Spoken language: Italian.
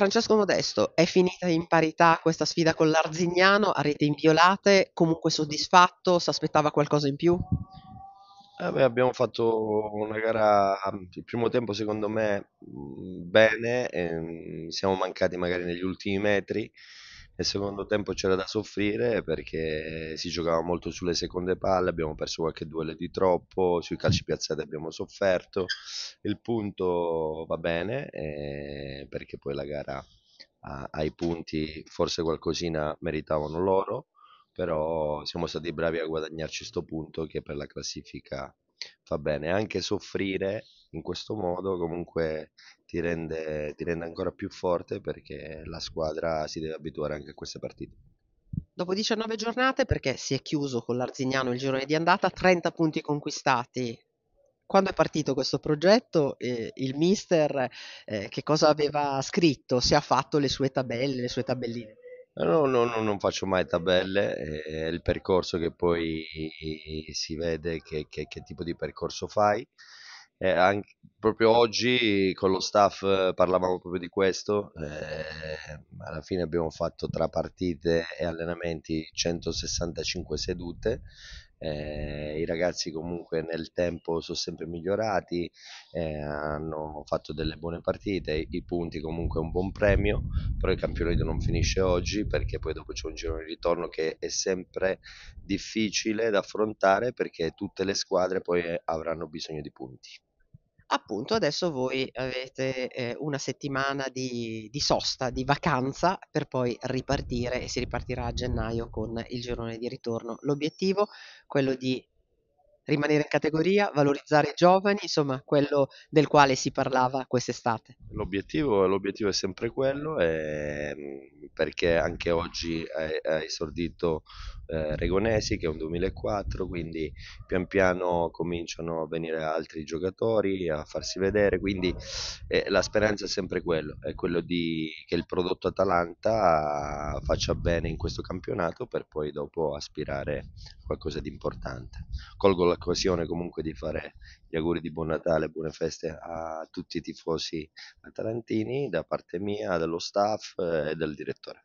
Francesco Modesto, è finita in parità questa sfida con l'Arzignano, a rete inviolate, comunque soddisfatto, si aspettava qualcosa in più? Eh beh, abbiamo fatto una gara, il primo tempo secondo me bene, ehm, siamo mancati magari negli ultimi metri, nel secondo tempo c'era da soffrire perché si giocava molto sulle seconde palle, abbiamo perso qualche duello di troppo, sui calci piazzati abbiamo sofferto. Il punto va bene eh, perché poi la gara ha, ai punti forse qualcosina meritavano loro, però siamo stati bravi a guadagnarci questo punto che per la classifica fa bene. Anche soffrire in questo modo comunque ti rende, ti rende ancora più forte perché la squadra si deve abituare anche a queste partite. Dopo 19 giornate, perché si è chiuso con l'Arzignano il girone di andata, 30 punti conquistati, quando è partito questo progetto, eh, il mister eh, che cosa aveva scritto, se ha fatto le sue tabelle, le sue tabelline? No, no, no non faccio mai tabelle, eh, è il percorso che poi si vede che, che, che tipo di percorso fai eh, anche, proprio oggi con lo staff eh, parlavamo proprio di questo, eh, alla fine abbiamo fatto tra partite e allenamenti 165 sedute, eh, i ragazzi comunque nel tempo sono sempre migliorati, eh, hanno fatto delle buone partite, i, punti comunque è un buon premio, però il campionato non finisce oggi perché poi dopo c'è un giro di ritorno che è sempre difficile da affrontare perché tutte le squadre poi eh, avranno bisogno di punti. Appunto adesso voi avete, ehm, una settimana di di sosta, di vacanza per poi ripartire e si ripartirà a gennaio con il girone di ritorno. L'obiettivo? è Quello di rimanere in categoria, valorizzare i giovani, insomma quello del quale si parlava quest'estate. L'obiettivo, l'obiettivo è sempre quello ehm, perché anche oggi ha esordito eh, Regonesi che è un 2004, quindi pian piano cominciano a venire altri giocatori, a farsi vedere, quindi eh, la speranza è sempre quello, è quello di, che il prodotto Atalanta faccia bene in questo campionato per poi dopo aspirare a qualcosa di importante. Colgo l'occasione comunque di fare gli auguri di buon Natale, buone feste a tutti i tifosi atalantini da parte mia, dello staff eh, e del direttore.